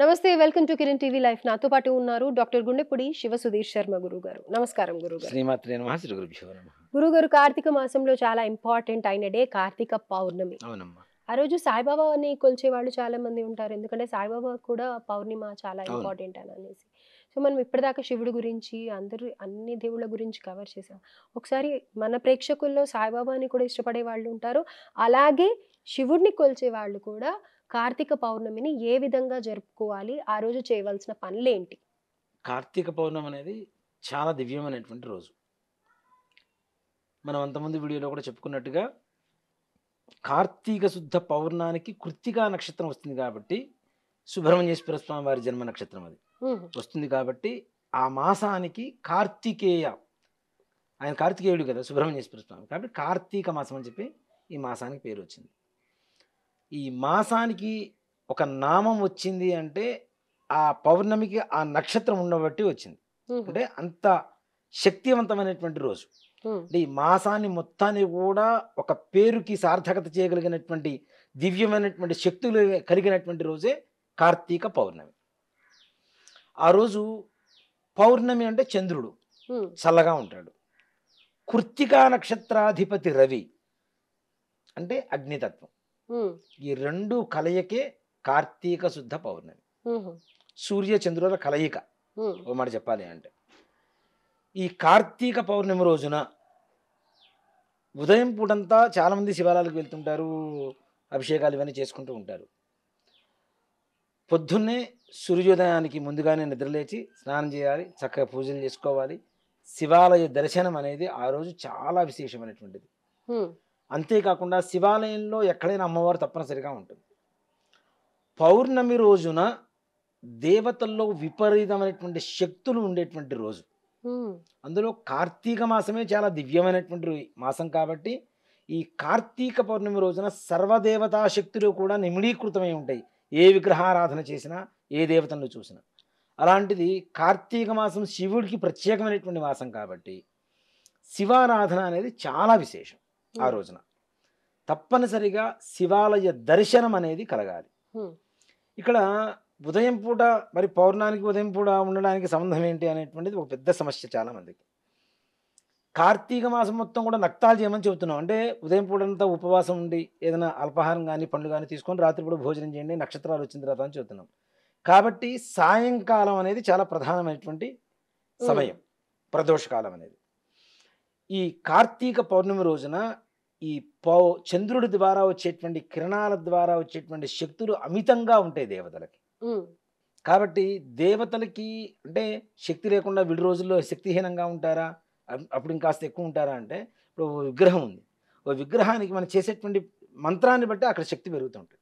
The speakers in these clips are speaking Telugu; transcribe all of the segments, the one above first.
నమస్తే welcome to Kiran TV life నాతో పాటు ఉన్నారు డాక్టర్ గుండెపుడి శివ సుధీర్ శర్మ గురువు గారు నమస్కారం గురువు గురువు గారు కార్తీక మాసంలో చాలా ఇంపార్టెంట్ అయిన డే కార్తీక పౌర్ణమి ఆ రోజు సాయిబాబా కొలిచే వాళ్ళు చాలా మంది ఉంటారు ఎందుకంటే సాయిబాబా కూడా పౌర్ణిమ చాలా ఇంపార్టెంట్ అని అనేసి సో మనం ఇప్పటిదాకా శివుడి గురించి అందరూ అన్ని దేవుళ్ళ గురించి కవర్ చేసాం ఒకసారి మన ప్రేక్షకుల్లో సాయిబాబాని కూడా ఇష్టపడే వాళ్ళు ఉంటారు అలాగే శివుడిని కొలిచే వాళ్ళు కూడా కార్తీక పౌర్ణమిని ఏ విధంగా జరుపుకోవాలి ఆ రోజు చేయవలసిన పనులేంటి కార్తీక పౌర్ణమి అనేది చాలా దివ్యమైనటువంటి రోజు మనం అంతమంది వీడియోలో కూడా చెప్పుకున్నట్టుగా కార్తీక శుద్ధ పౌర్ణానికి కృత్తికా నక్షత్రం వస్తుంది కాబట్టి సుబ్రహ్మణ్యేశ్వర స్వామి వారి జన్మ నక్షత్రం అది వస్తుంది కాబట్టి ఆ మాసానికి కార్తీకేయ ఆయన కార్తీకేయుడు కదా సుబ్రహ్మణ్యేశ్వర స్వామి కాబట్టి కార్తీక మాసం అని చెప్పి ఈ మాసానికి పేరు వచ్చింది ఈ మాసానికి ఒక నామం వచ్చింది అంటే ఆ పౌర్ణమికి ఆ నక్షత్రం ఉండబట్టి వచ్చింది అంటే అంత శక్తివంతమైనటువంటి రోజు అంటే ఈ మాసాన్ని మొత్తాన్ని కూడా ఒక పేరుకి సార్థకత చేయగలిగినటువంటి దివ్యమైనటువంటి శక్తులు కలిగినటువంటి రోజే కార్తీక పౌర్ణమి ఆ రోజు పౌర్ణమి అంటే చంద్రుడు చల్లగా ఉంటాడు కృత్తికా నక్షత్రాధిపతి రవి అంటే అగ్నితత్వం ఈ రెండు కలయికే కార్తీక శుద్ధ పౌర్ణమి సూర్య చంద్రుల కలయిక ఓ మాట చెప్పాలి అంటే ఈ కార్తీక పౌర్ణమి రోజున ఉదయం పూటంతా చాలామంది శివాలయాలకు వెళ్తుంటారు అభిషేకాలు ఇవన్నీ చేసుకుంటూ ఉంటారు పొద్దున్నే సూర్యోదయానికి ముందుగానే నిద్రలేచి స్నానం చేయాలి చక్కగా పూజలు చేసుకోవాలి శివాలయ దర్శనం అనేది ఆ రోజు చాలా విశేషమైనటువంటిది అంతేకాకుండా శివాలయంలో ఎక్కడైనా అమ్మవారు తప్పనిసరిగా ఉంటుంది పౌర్ణమి రోజున దేవతల్లో విపరీతమైనటువంటి శక్తులు ఉండేటువంటి రోజు అందులో కార్తీక మాసమే చాలా దివ్యమైనటువంటి మాసం కాబట్టి ఈ కార్తీక పౌర్ణమి రోజున సర్వదేవతా శక్తులు కూడా నిమిడీకృతమై ఉంటాయి ఏ విగ్రహారాధన చేసినా ఏ దేవతను చూసినా అలాంటిది కార్తీక మాసం శివుడికి ప్రత్యేకమైనటువంటి మాసం కాబట్టి శివారాధన అనేది చాలా విశేషం ఆ రోజున తప్పనిసరిగా శివాలయ దర్శనం అనేది కలగాలి ఇక్కడ ఉదయం పూట మరి పౌర్ణానికి ఉదయం పూట ఉండడానికి సంబంధం ఏంటి అనేటువంటిది ఒక పెద్ద సమస్య చాలా మందికి కార్తీక మాసం మొత్తం కూడా నక్తాలు చేయమని చెబుతున్నాం అంటే ఉదయం పూటంతా ఉపవాసం ఉండి ఏదైనా అల్పాహారం కానీ పండు కానీ తీసుకొని రాత్రి భోజనం చేయండి నక్షత్రాలు వచ్చిన తర్వాత అని చెబుతున్నాం కాబట్టి సాయంకాలం అనేది చాలా ప్రధానమైనటువంటి సమయం ప్రదోషకాలం అనేది ఈ కార్తీక పౌర్ణమి రోజున ఈ పౌ చంద్రుడి ద్వారా వచ్చేటువంటి కిరణాల ద్వారా వచ్చేటువంటి శక్తులు అమితంగా ఉంటాయి దేవతలకి కాబట్టి దేవతలకి అంటే శక్తి లేకుండా విడి రోజుల్లో శక్తిహీనంగా ఉంటారా అప్పుడు ఇంకాస్త ఎక్కువ ఉంటారా అంటే ఇప్పుడు విగ్రహం ఉంది ఓ విగ్రహానికి మనం చేసేటువంటి మంత్రాన్ని బట్టి అక్కడ శక్తి పెరుగుతుంటుంది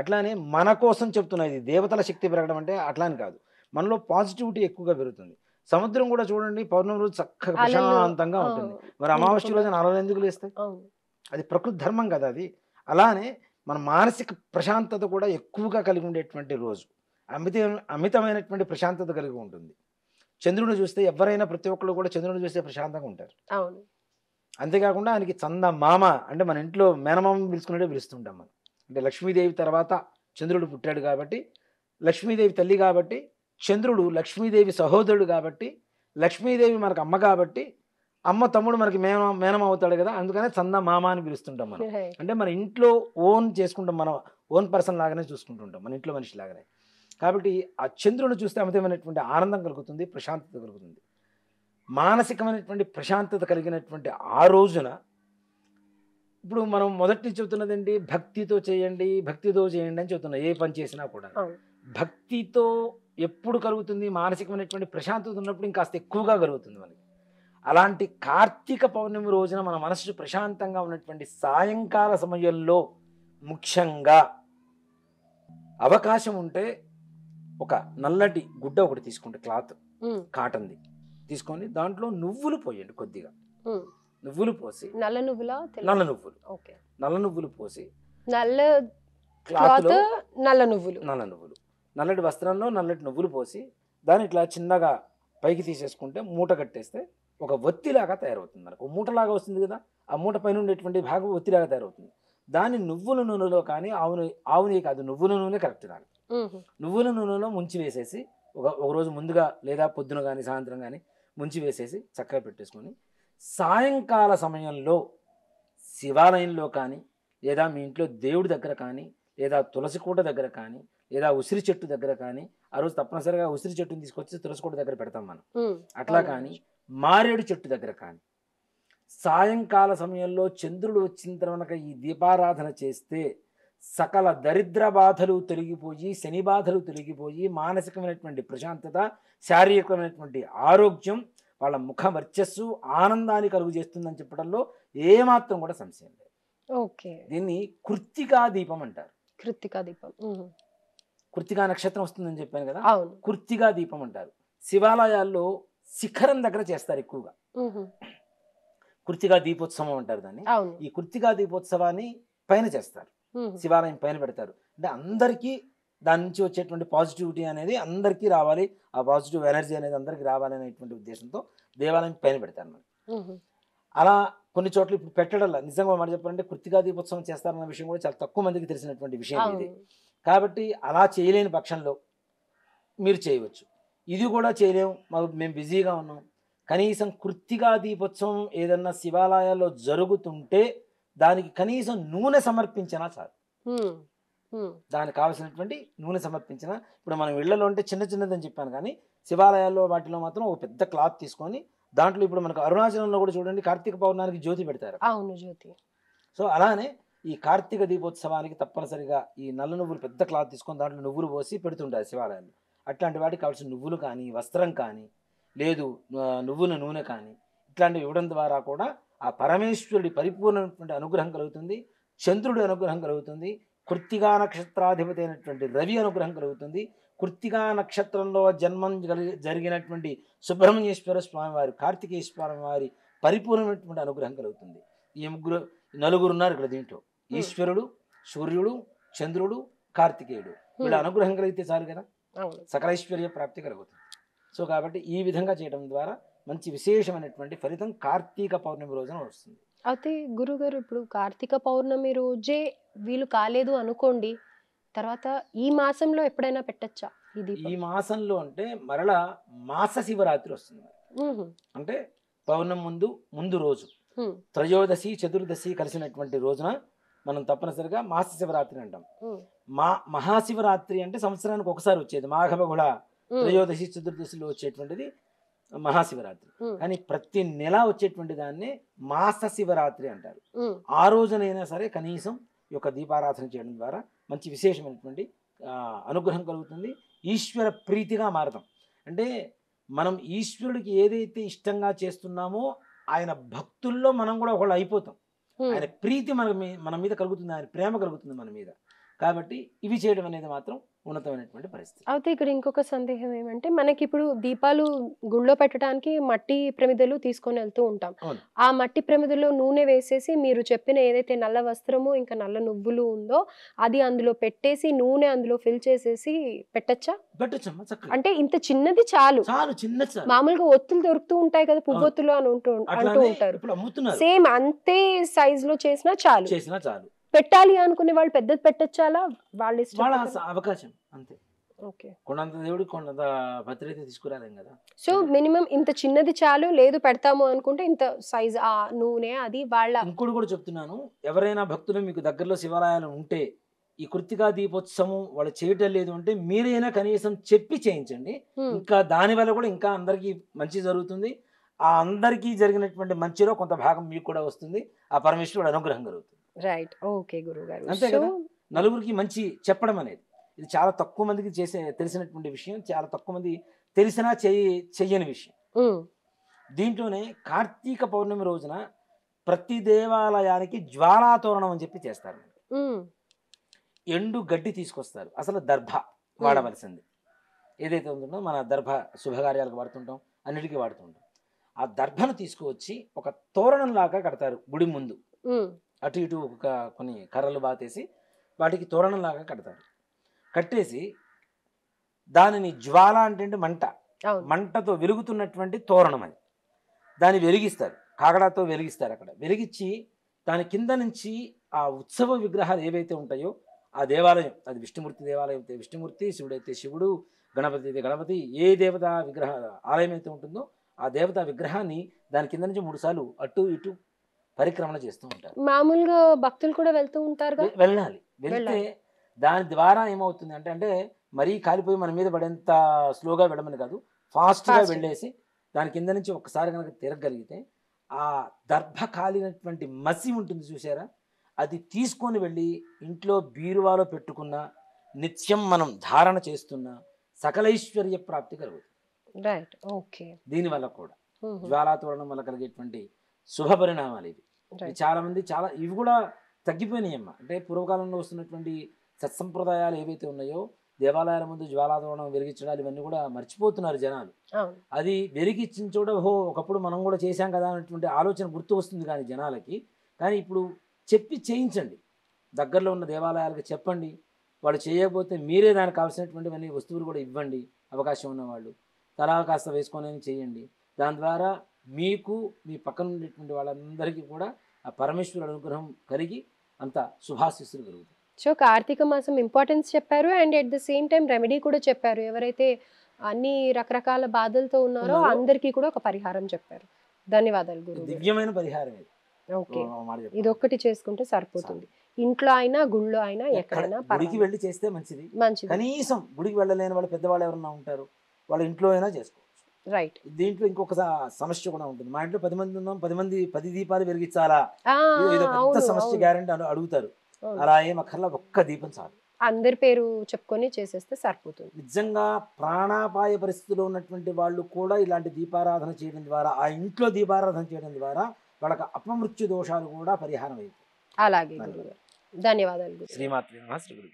అట్లానే మన కోసం చెప్తున్నది దేవతల శక్తి పెరగడం అంటే అట్లానే కాదు మనలో పాజిటివిటీ ఎక్కువగా పెరుగుతుంది సముద్రం కూడా చూడండి పౌర్ణమి రోజు చక్కగా ప్రశాంతంగా ఉంటుంది మరి అమావాస్య రోజు అలలు ఎందుకు లేస్తాయి అది ప్రకృతి ధర్మం కదా అది అలానే మన మానసిక ప్రశాంతత కూడా ఎక్కువగా కలిగి ఉండేటువంటి రోజు అమిత అమితమైనటువంటి ప్రశాంతత కలిగి ఉంటుంది చంద్రుని చూస్తే ఎవరైనా ప్రతి ఒక్కరు కూడా చంద్రుని చూస్తే ప్రశాంతంగా ఉంటారు అంతేకాకుండా ఆయనకి చంద మామ అంటే మన ఇంట్లో మేనమామ పిలుచుకున్నట్టే పిలుస్తుంటాం మనం అంటే లక్ష్మీదేవి తర్వాత చంద్రుడు పుట్టాడు కాబట్టి లక్ష్మీదేవి తల్లి కాబట్టి చంద్రుడు లక్ష్మీదేవి సహోదరుడు కాబట్టి లక్ష్మీదేవి మనకు అమ్మ కాబట్టి అమ్మ తమ్ముడు మనకి మేన మేనం అవుతాడు కదా అందుకనే చంద మామ అని పిలుస్తుంటాం మనం అంటే మన ఇంట్లో ఓన్ చేసుకుంటాం మనం ఓన్ పర్సన్ లాగానే చూసుకుంటుంటాం మన ఇంట్లో మనిషి లాగానే కాబట్టి ఆ చంద్రుని చూస్తే అమితమైనటువంటి ఆనందం కలుగుతుంది ప్రశాంతత కలుగుతుంది మానసికమైనటువంటి ప్రశాంతత కలిగినటువంటి ఆ రోజున ఇప్పుడు మనం మొదటి నుంచి భక్తితో చేయండి భక్తితో చేయండి అని చెబుతున్నాం ఏ పని చేసినా కూడా భక్తితో ఎప్పుడు కలుగుతుంది మానసికమైనటువంటి ప్రశాంతత ఉన్నప్పుడు ఇంకాస్త ఎక్కువగా కలుగుతుంది మనకి అలాంటి కార్తీక పౌర్ణమి రోజున మన మనసు ప్రశాంతంగా ఉన్నటువంటి సాయంకాల సమయంలో ముఖ్యంగా అవకాశం ఉంటే ఒక నల్లటి గుడ్డ ఒకటి తీసుకుంటే క్లాత్ కాటన్ది తీసుకొని దాంట్లో నువ్వులు పోయండి కొద్దిగా నువ్వులు పోసి నల్ల నువ్వుల నల్ల నువ్వులు నల్ల నువ్వులు పోసి నల్ల క్లాత్ నల్ల నువ్వులు నల్ల నువ్వులు నల్లటి వస్త్రంలో నల్లటి నువ్వులు పోసి దాన్ని ఇట్లా చిన్నగా పైకి తీసేసుకుంటే మూట కట్టేస్తే ఒక ఒత్తిలాగా తయారవుతుంది మనకు మూటలాగా వస్తుంది కదా ఆ మూట పైన ఉండేటువంటి భాగం ఒత్తిలాగా తయారవుతుంది దాన్ని నువ్వుల నూనెలో కానీ ఆవుని ఆవుని కాదు నువ్వుల నూనె కరెక్ట్ తినాలి నువ్వుల నూనెలో ముంచి వేసేసి ఒక ఒక రోజు ముందుగా లేదా పొద్దున కానీ సాయంత్రం కానీ ముంచి వేసేసి చక్కగా పెట్టేసుకొని సాయంకాల సమయంలో శివాలయంలో కానీ లేదా మీ ఇంట్లో దేవుడి దగ్గర కానీ లేదా తులసి కూట దగ్గర కానీ లేదా ఉసిరి చెట్టు దగ్గర కానీ ఆ రోజు తప్పనిసరిగా ఉసిరి చెట్టుని తీసుకొచ్చి తులసి కూట దగ్గర పెడతాం మనం అట్లా కానీ మారేడు చెట్టు దగ్గర కానీ సాయంకాల సమయంలో చంద్రుడు వచ్చిన తర్వాత ఈ దీపారాధన చేస్తే సకల దరిద్ర బాధలు తొలగిపోయి శని బాధలు తొలగిపోయి మానసికమైనటువంటి ప్రశాంతత శారీరకమైనటువంటి ఆరోగ్యం వాళ్ళ ముఖ వర్చస్సు ఆనందాన్ని కలుగు చేస్తుందని చెప్పడంలో ఏమాత్రం కూడా సంశయం లేదు ఓకే దీన్ని కృత్తికా దీపం అంటారు కృత్తికా దీపం కృత్తికా నక్షత్రం వస్తుందని చెప్పాను కదా కృత్తికా దీపం అంటారు శివాలయాల్లో శిఖరం దగ్గర చేస్తారు ఎక్కువగా కృత్తికా దీపోత్సవం అంటారు దాన్ని ఈ కృత్తికా దీపోత్సవాన్ని పైన చేస్తారు శివాలయం పైన పెడతారు అంటే అందరికీ దాని నుంచి వచ్చేటువంటి పాజిటివిటీ అనేది అందరికీ రావాలి ఆ పాజిటివ్ ఎనర్జీ అనేది అందరికీ రావాలి అనేటువంటి ఉద్దేశంతో దేవాలయం పైన పెడతారు అన్నమాట అలా కొన్ని చోట్ల ఇప్పుడు పెట్టడల్లా నిజంగా మాట చెప్పాలంటే కృతికా దీపోత్సవం చేస్తారన్న విషయం కూడా చాలా తక్కువ మందికి తెలిసినటువంటి విషయం ఇది కాబట్టి అలా చేయలేని పక్షంలో మీరు చేయవచ్చు ఇది కూడా చేయలేము మాకు మేము బిజీగా ఉన్నాం కనీసం కృత్తిగా దీపోత్సవం ఏదన్నా శివాలయాల్లో జరుగుతుంటే దానికి కనీసం నూనె సమర్పించినా చాలు దానికి కావలసినటువంటి నూనె సమర్పించినా ఇప్పుడు మనం ఇళ్లలో ఉంటే చిన్న చిన్నదని చెప్పాను కానీ శివాలయాల్లో వాటిలో మాత్రం ఒక పెద్ద క్లాత్ తీసుకొని దాంట్లో ఇప్పుడు మనకు అరుణాచలంలో కూడా చూడండి కార్తీక పౌర్ణానికి జ్యోతి పెడతారు అవును జ్యోతి సో అలానే ఈ కార్తీక దీపోత్సవానికి తప్పనిసరిగా ఈ నల్ల నువ్వులు పెద్ద క్లాత్ తీసుకొని దాంట్లో నువ్వులు పోసి పెడుతుంటారు శివాలయాన్ని అట్లాంటి వాటికి కావాల్సిన నువ్వులు కానీ వస్త్రం కానీ లేదు నువ్వుల నూనె కానీ ఇట్లాంటివి ఇవ్వడం ద్వారా కూడా ఆ పరమేశ్వరుడి పరిపూర్ణమైనటువంటి అనుగ్రహం కలుగుతుంది చంద్రుడి అనుగ్రహం కలుగుతుంది కృత్తిగా నక్షత్రాధిపతి అయినటువంటి రవి అనుగ్రహం కలుగుతుంది కృత్తిగా నక్షత్రంలో జన్మం జరిగినటువంటి సుబ్రహ్మణ్యేశ్వర వారి కార్తికేశ్వర వారి పరిపూర్ణమైనటువంటి అనుగ్రహం కలుగుతుంది ఈ ముగ్గురు నలుగురు ఉన్నారు ఇక్కడ దీంట్లో ఈశ్వరుడు సూర్యుడు చంద్రుడు కార్తికేయుడు వీళ్ళ అనుగ్రహం కలిగితే చాలు కదా సకలైశ్వర్య ప్రాప్తి కలుగుతుంది సో కాబట్టి ఈ విధంగా చేయడం ద్వారా మంచి విశేషమైనటువంటి ఫలితం కార్తీక పౌర్ణమి రోజున వస్తుంది అయితే గురుగారు ఇప్పుడు కార్తీక పౌర్ణమి రోజే వీలు కాలేదు అనుకోండి తర్వాత ఈ మాసంలో ఎప్పుడైనా పెట్టచ్చా ఇది ఈ మాసంలో అంటే మరలా మాస శివరాత్రి వస్తుంది అంటే పౌర్ణం ముందు ముందు రోజు త్రయోదశి చతుర్దశి కలిసినటువంటి రోజున మనం తప్పనిసరిగా మాస శివరాత్రి అంటాం మా మహాశివరాత్రి అంటే సంవత్సరానికి ఒకసారి వచ్చేది మాఘబగుళ త్రయోదశి చతుర్దశిలో వచ్చేటువంటిది మహాశివరాత్రి కానీ ప్రతి నెల వచ్చేటువంటి దాన్ని మాస శివరాత్రి అంటారు ఆ రోజునైనా సరే కనీసం యొక్క దీపారాధన చేయడం ద్వారా మంచి విశేషమైనటువంటి అనుగ్రహం కలుగుతుంది ఈశ్వర ప్రీతిగా మారతాం అంటే మనం ఈశ్వరుడికి ఏదైతే ఇష్టంగా చేస్తున్నామో ఆయన భక్తుల్లో మనం కూడా ఒకళ్ళు అయిపోతాం ఆయన ప్రీతి మన మన మీద కలుగుతుంది ఆయన ప్రేమ కలుగుతుంది మన మీద కాబట్టి ఇవి చేయడం అనేది మాత్రం ఉన్నతమైనటువంటి పరిస్థితి అయితే ఇక్కడ ఇంకొక సందేహం ఏమంటే మనకి ఇప్పుడు దీపాలు గుళ్ళో పెట్టడానికి మట్టి ప్రమిదలు తీసుకొని వెళ్తూ ఉంటాం ఆ మట్టి ప్రమిదలో నూనె వేసేసి మీరు చెప్పిన ఏదైతే నల్ల వస్త్రము ఇంకా నల్ల నువ్వులు ఉందో అది అందులో పెట్టేసి నూనె అందులో ఫిల్ చేసేసి పెట్టచ్చా అంటే ఇంత చిన్నది చాలు మామూలుగా ఒత్తులు దొరుకుతూ ఉంటాయి కదా పువ్వొత్తులు అని అంటూ ఉంటారు సేమ్ అంతే సైజ్ లో చేసినా చాలు చేసినా చాలు పెట్టాలి అనుకునే వాళ్ళు పెద్దది పెట్టచ్చాలా వాళ్ళు వాళ్ళ ఇష్టం అవకాశం అంతే ఓకే కొండంత దేవుడు కొండంత భద్రత తీసుకురాలేం కదా సో మినిమం ఇంత చిన్నది చాలు లేదు పెడతాము అనుకుంటే ఇంత సైజ్ ఆ నూనె అది వాళ్ళ ఇంకోటి కూడా చెప్తున్నాను ఎవరైనా భక్తులు మీకు దగ్గరలో శివాలయాలు ఉంటే ఈ కృతికా దీపోత్సవం వాళ్ళు చేయటం లేదు అంటే మీరైనా కనీసం చెప్పి చేయించండి ఇంకా దాని వల్ల కూడా ఇంకా అందరికీ మంచి జరుగుతుంది ఆ అందరికీ జరిగినటువంటి మంచిలో కొంత భాగం మీకు కూడా వస్తుంది ఆ పరమేశ్వరుడు అనుగ్రహం కలుగుతుంది రైట్ ఓకే గురువు గారు నలుగురికి మంచి చెప్పడం అనేది ఇది చాలా తక్కువ మందికి చేసే తెలిసినటువంటి విషయం చాలా తక్కువ మంది తెలిసినా చెయ్యి చెయ్యని విషయం hmm. దీంట్లోనే కార్తీక పౌర్ణమి రోజున ప్రతి దేవాలయానికి జ్వాలాతోరణం అని చెప్పి చేస్తారు hmm. ఎండు గడ్డి తీసుకొస్తారు అసలు దర్భ వాడవలసింది ఏదైతే ఉంటుందో మన దర్భ శుభకార్యాలకు వాడుతుంటాం అన్నిటికీ వాడుతుంటాం ఆ దర్భను తీసుకువచ్చి ఒక తోరణంలాగా కడతారు గుడి ముందు hmm. అటు ఇటు ఒక కొన్ని కర్రలు బాతేసి వాటికి తోరణంలాగా కడతారు కట్టేసి దానిని జ్వాల అంటే మంట మంటతో వెలుగుతున్నటువంటి తోరణం అది దాన్ని వెలిగిస్తారు కాగడాతో వెలిగిస్తారు అక్కడ వెలిగించి దాని కింద నుంచి ఆ ఉత్సవ విగ్రహాలు ఏవైతే ఉంటాయో ఆ దేవాలయం అది విష్ణుమూర్తి దేవాలయం అయితే విష్ణుమూర్తి శివుడైతే శివుడు గణపతి అయితే గణపతి ఏ దేవతా విగ్రహ ఆలయం అయితే ఉంటుందో ఆ దేవత విగ్రహాన్ని దాని కింద నుంచి మూడుసార్లు అటు ఇటు పరిక్రమణ చేస్తూ ఉంటారు మామూలుగా భక్తులు కూడా వెళ్తూ ఉంటారు వెళ్ళాలి వెళ్తే దాని ద్వారా ఏమవుతుంది అంటే అంటే మరీ కాలిపోయి మన మీద పడేంత స్లోగా వెళ్ళమని కాదు ఫాస్ట్గా వెళ్ళేసి దాని కింద నుంచి ఒకసారి కనుక తిరగలిగితే ఆ దర్భ కాలినటువంటి మసి ఉంటుంది చూసారా అది తీసుకొని వెళ్ళి ఇంట్లో బీరువాలో పెట్టుకున్న నిత్యం మనం ధారణ చేస్తున్న సకలైశ్వర్య ప్రాప్తి కలుగుతుంది దీనివల్ల కూడా జ్వాలా వల్ల కలిగేటువంటి శుభ పరిణామాలు ఇవి చాలా మంది చాలా ఇవి కూడా తగ్గిపోయినాయి అమ్మ అంటే పూర్వకాలంలో వస్తున్నటువంటి సత్సంప్రదాయాలు ఏవైతే ఉన్నాయో దేవాలయాల ముందు జ్వాలాదోణం వెలిగించడాలు ఇవన్నీ కూడా మర్చిపోతున్నారు జనాలు అది వెలిగించిన చోట ఓహో ఒకప్పుడు మనం కూడా చేశాం కదా అనేటువంటి ఆలోచన గుర్తు వస్తుంది కానీ జనాలకి కానీ ఇప్పుడు చెప్పి చేయించండి దగ్గరలో ఉన్న దేవాలయాలకు చెప్పండి వాళ్ళు చేయకపోతే మీరే దానికి కావాల్సినటువంటివన్నీ వస్తువులు కూడా ఇవ్వండి అవకాశం ఉన్నవాళ్ళు తలా కాస్త వేసుకొని చేయండి దాని ద్వారా మీకు మీ పక్కన ఉండేటువంటి వాళ్ళందరికీ కూడా ఆ పరమేశ్వరుడు అనుగ్రహం కలిగి అంత శుభాశిస్సులు కలుగుతాయి సో కార్తీక మాసం ఇంపార్టెన్స్ చెప్పారు and at the same time remedy కూడా చెప్పారు ఎవరైతే అన్ని రకరకాల బాధలతో ఉన్నారో అందరికీ కూడా ఒక పరిహారం చెప్పారు ధన్యవాదాలు గురు దివ్యమైన పరిహారం ఓకే ఇది ఒక్కటి చేసుకుంటే సరిపోతుంది ఇంట్లో అయినా గుళ్ళో అయినా ఎక్కడైనా గుడికి వెళ్ళి చేస్తే మంచిది మంచిది కనీసం గుడికి వెళ్ళలేని వాళ్ళు పెద్దవాళ్ళు ఎవరన్నా ఉంటారు వాళ్ళ ఇంట్లో అయినా చేసుకో రైట్ దీంట్లో ఇంకొక సమస్య కూడా ఉంటుంది మా ఇంట్లో పది మంది ఉన్నాం పది మంది పది దీపాలు వెలిగించాలా పెద్ద సమస్య గ్యారంటీ అడుగుతారు అలా ఏం అక్కర్లా ఒక్క దీపం చాలు అందరి పేరు చెప్పుకొని చేసేస్తే సరిపోతుంది నిజంగా ప్రాణాపాయ పరిస్థితిలో ఉన్నటువంటి వాళ్ళు కూడా ఇలాంటి దీపారాధన చేయడం ద్వారా ఆ ఇంట్లో దీపారాధన చేయడం ద్వారా వాళ్ళకి అపమృత్యు దోషాలు కూడా పరిహారం అయింది అలాగే ధన్యవాదాలు శ్రీమాతృ